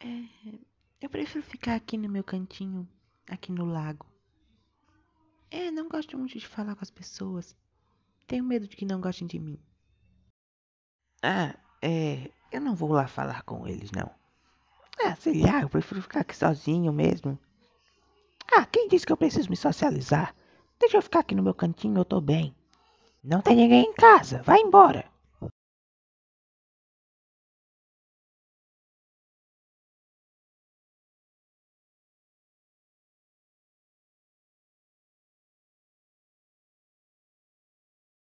É, eu prefiro ficar aqui no meu cantinho, aqui no lago. É, não gosto muito de falar com as pessoas. Tenho medo de que não gostem de mim. Ah, é. Eu não vou lá falar com eles, não. Ah, sei lá, eu prefiro ficar aqui sozinho mesmo. Ah, quem disse que eu preciso me socializar? Deixa eu ficar aqui no meu cantinho, eu tô bem. Não tem ninguém em casa, vai embora.